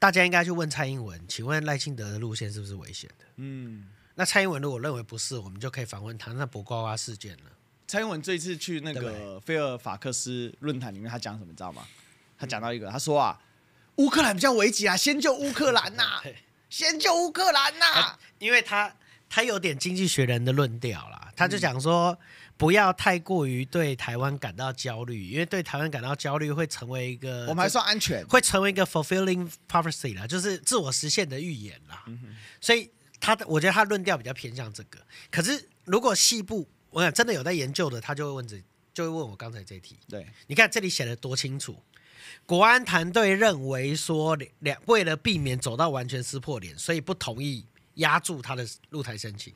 大家应该去问蔡英文，请问赖清德的路线是不是危险的？嗯，那蔡英文如果认为不是，我们就可以反问他，那博瓜瓜事件呢？蔡英文这一次去那个菲尔法克斯论坛里面，他讲什么，你知道吗？他讲到一个，他说啊，乌克兰比较危急啊，先救乌克兰呐，先救乌克兰呐，因为他他有点经济学人的论调啦，他就讲说。不要太过于对台湾感到焦虑，因为对台湾感到焦虑会成为一个我们还算安全，会成为一个 fulfilling prophecy 啦，就是自我实现的预言啦。所以他的我觉得他论调比较偏向这个。可是如果细部我想真的有在研究的，他就会问这，就会问我刚才这题。对，你看这里写的多清楚，国安团队认为说两为了避免走到完全撕破脸，所以不同意压住他的入台申请。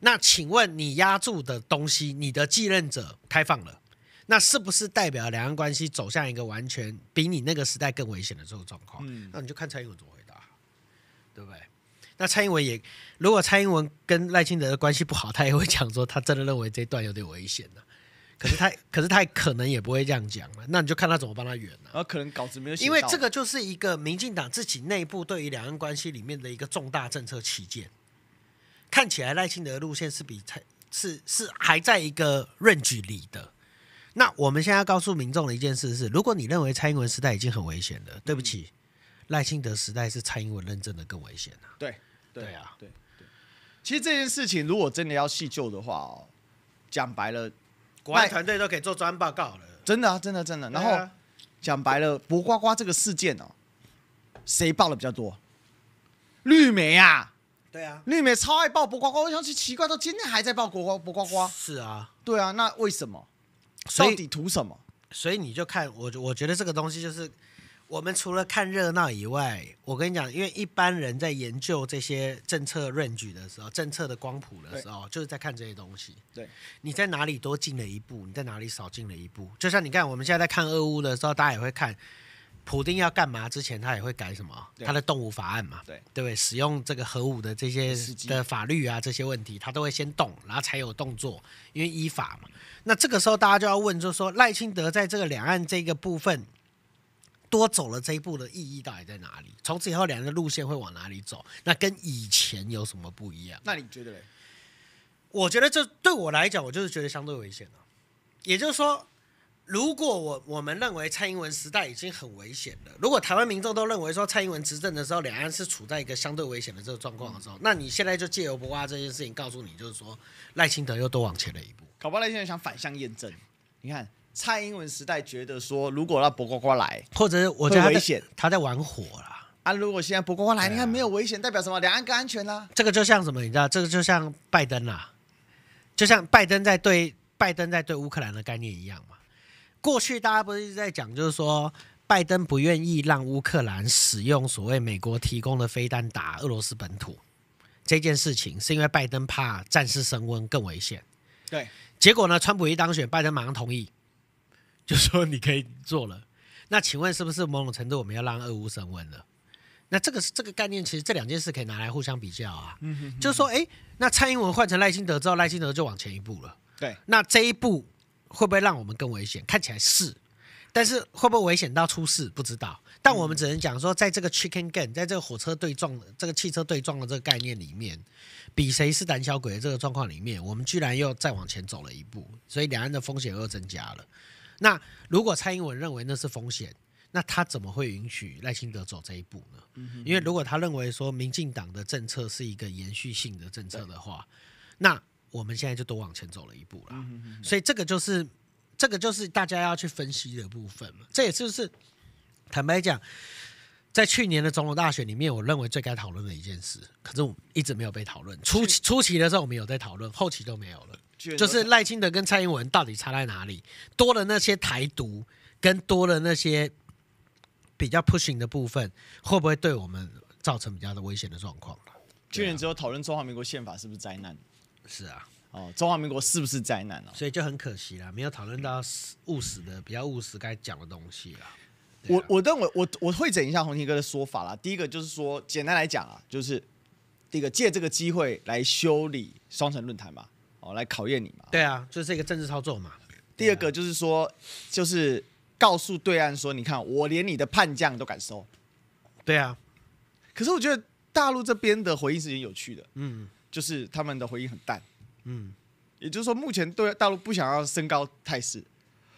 那请问你压住的东西，你的继任者开放了，那是不是代表两岸关系走向一个完全比你那个时代更危险的这种状况？嗯，那你就看蔡英文怎么回答，对不对？那蔡英文也，如果蔡英文跟赖清德的关系不好，他也会讲说他真的认为这段有点危险呢。可是他，可是他可能也不会这样讲了。那你就看他怎么帮他圆了、啊，可能稿子没有写因为这个就是一个民进党自己内部对于两岸关系里面的一个重大政策起见。看起来赖清德路线是比蔡是是还在一个 range 里的。那我们现在要告诉民众的一件事是：如果你认为蔡英文时代已经很危险了，对不起，赖清德时代是蔡英文认证的更危险啊。对对啊，对。其实这件事情如果真的要细究的话哦，讲白了，国外团队都可以做专案报告了。真的啊，真的真的。然后讲白了，博瓜瓜这个事件哦，谁报的比较多？绿媒啊。对啊，绿媒超爱爆国瓜瓜，我想起奇怪，到今天还在爆国瓜国瓜瓜。是啊，对啊，那为什么？到底图什么？所以你就看我，我觉得这个东西就是我们除了看热闹以外，我跟你讲，因为一般人在研究这些政策 range 的时候，政策的光谱的时候，就是在看这些东西。对你在哪里多进了一步，你在哪里少进了一步。就像你看我们现在在看俄乌的时候，大家也会看。普丁要干嘛之前，他也会改什么？他的动物法案嘛，对对？使用这个核武的这些的法律啊，这些问题他都会先动，然后才有动作，因为依法嘛。那这个时候大家就要问，就是说赖清德在这个两岸这个部分多走了这一步的意义到底在哪里？从此以后两岸的路线会往哪里走？那跟以前有什么不一样？那你觉得？嘞？我觉得这对我来讲，我就是觉得相对危险了。也就是说。如果我我们认为蔡英文时代已经很危险了，如果台湾民众都认为说蔡英文执政的时候，两岸是处在一个相对危险的这个状况的时候，那你现在就借由博瓜这件事情告诉你，就是说赖清德又多往前了一步。搞不好赖清德想反向验证。你看蔡英文时代觉得说，如果让博瓜瓜来，或者我家危险，他在玩火了啊！如果现在博瓜瓜来，你看没有危险，代表什么？两岸更安全啦。这个就像什么你知道？这个就像拜登啊，就像拜登在对拜登在对乌克兰的概念一样嘛。过去大家不是一直在讲，就是说拜登不愿意让乌克兰使用所谓美国提供的飞弹打俄罗斯本土这件事情，是因为拜登怕战事升温更危险。对，结果呢，川普一当选，拜登马上同意，就说你可以做了。那请问是不是某种程度我们要让俄乌升温了？那这个这个概念，其实这两件事可以拿来互相比较啊。嗯，就是说，哎，那蔡英文换成赖清德之后，赖清德就往前一步了。对，那这一步。会不会让我们更危险？看起来是，但是会不会危险到出事不知道。但我们只能讲说，在这个 Chicken g a n 在这个火车对撞、这个汽车对撞的这个概念里面，比谁是胆小鬼的这个状况里面，我们居然又再往前走了一步，所以两岸的风险又增加了。那如果蔡英文认为那是风险，那他怎么会允许赖清德走这一步呢？因为如果他认为说民进党的政策是一个延续性的政策的话，那我们现在就都往前走了一步了，所以这个就是，这个就是大家要去分析的部分嘛。这也是不是坦白讲，在去年的总统大选里面，我认为最该讨论的一件事，可是我们一直没有被讨论。初期初期的时候，我们有在讨论，后期都没有了。就是赖清德跟蔡英文到底差在哪里？多了那些台独，跟多了那些比较 pushing 的部分，会不会对我们造成比较的危险的状况了？去年只有讨论中华民国宪法是不是灾难。是啊，哦，中华民国是不是灾难哦？所以就很可惜啦，没有讨论到务实的比较务实该讲的东西啊、我我认为我我会整一下红星哥的说法啦。第一个就是说，简单来讲啊，就是第一个借这个机会来修理双城论坛嘛，哦，来考验你嘛。对啊，就是一个政治操作嘛。第二个就是说，就是告诉对岸说，你看我连你的叛将都敢收。对啊。可是我觉得大陆这边的回应是很有趣的。嗯。就是他们的回应很淡，嗯，也就是说，目前对大陆不想要升高态势，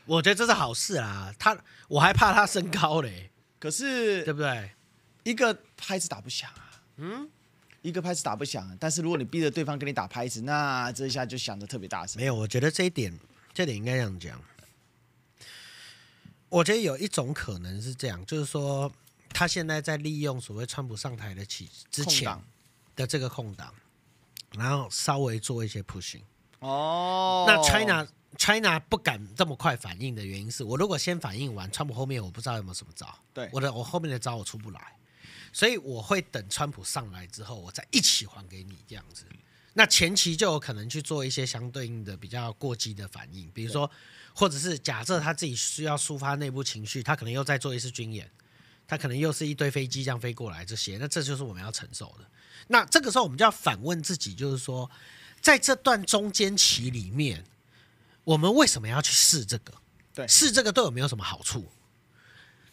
我觉得这是好事啦。他，我还怕他升高嘞。可是，对不对？一个拍子打不响啊，嗯，一个拍子打不响。但是，如果你逼着对方跟你打拍子，那这一下就响的特别大声。没有，我觉得这一点，这点应该这样讲。我觉得有一种可能是这样，就是说，他现在在利用所谓川普上台的起之前的这个空档。然后稍微做一些 pushing，哦。那 China China 不敢这么快反应的原因是，我如果先反应完，川普后面我不知道有没有什么招。对，我的我后面的招我出不来，所以我会等川普上来之后，我再一起还给你这样子。那前期就有可能去做一些相对应的比较过激的反应，比如说，或者是假设他自己需要抒发内部情绪，他可能又再做一次军演。它可能又是一堆飞机这样飞过来，这些，那这就是我们要承受的。那这个时候，我们就要反问自己，就是说，在这段中间期里面，我们为什么要去试这个？对，试这个对我没有什么好处？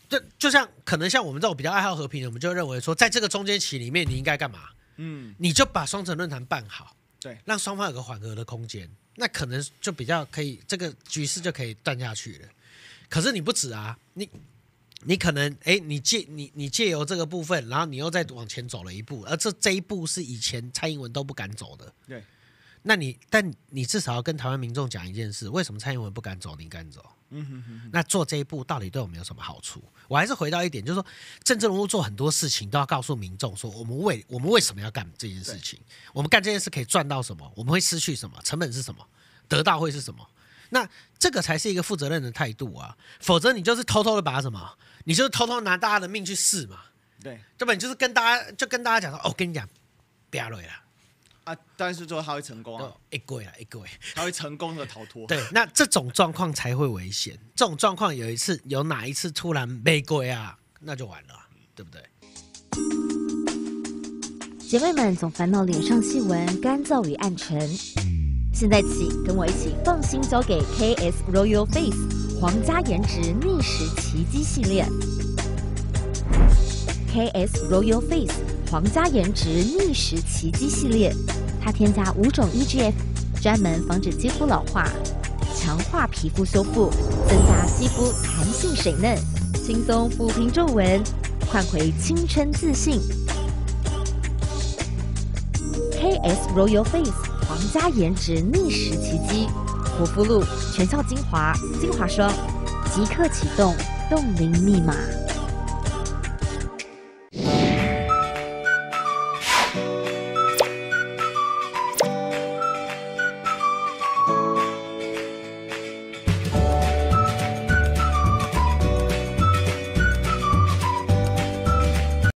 就就像可能像我们这种比较爱好和平的，我们就认为说，在这个中间期里面，你应该干嘛？嗯，你就把双城论坛办好，对，让双方有个缓和的空间，那可能就比较可以，这个局势就可以断下去了。可是你不止啊，你。你可能哎，你借你你借由这个部分，然后你又再往前走了一步，而这这一步是以前蔡英文都不敢走的。对，那你但你至少要跟台湾民众讲一件事：为什么蔡英文不敢走，你敢走？嗯哼哼。那做这一步到底对我们有什么好处？我还是回到一点，就是说，政治人物做很多事情都要告诉民众说：我们为我们为什么要干这件事情？我们干这件事可以赚到什么？我们会失去什么？成本是什么？得到会是什么？那这个才是一个负责任的态度啊，否则你就是偷偷的把什么，你就偷偷拿大家的命去试嘛。对，要本就是跟大家就跟大家讲说，我跟你讲，不要累了啊，但是最后他会成功啊，一跪啊，一跪，他会成功的逃脱。对，那这种状况才会危险，这种状况有一次有哪一次突然没跪啊，那就完了，对不对？姐妹们总烦恼脸上细纹、干燥与暗沉。现在起，跟我一起放心交给 KS Royal Face 皇家颜值逆时奇迹系列。KS Royal Face 皇家颜值逆时奇迹系列，它添加五种 EGF，专门防止肌肤老化，强化皮肤修复，增加肌肤弹性水嫩，轻松抚平皱纹，换回青春自信。KS Royal Face。皇家颜值逆时奇迹，果肤露全效精华精华霜，即刻启动冻龄密码。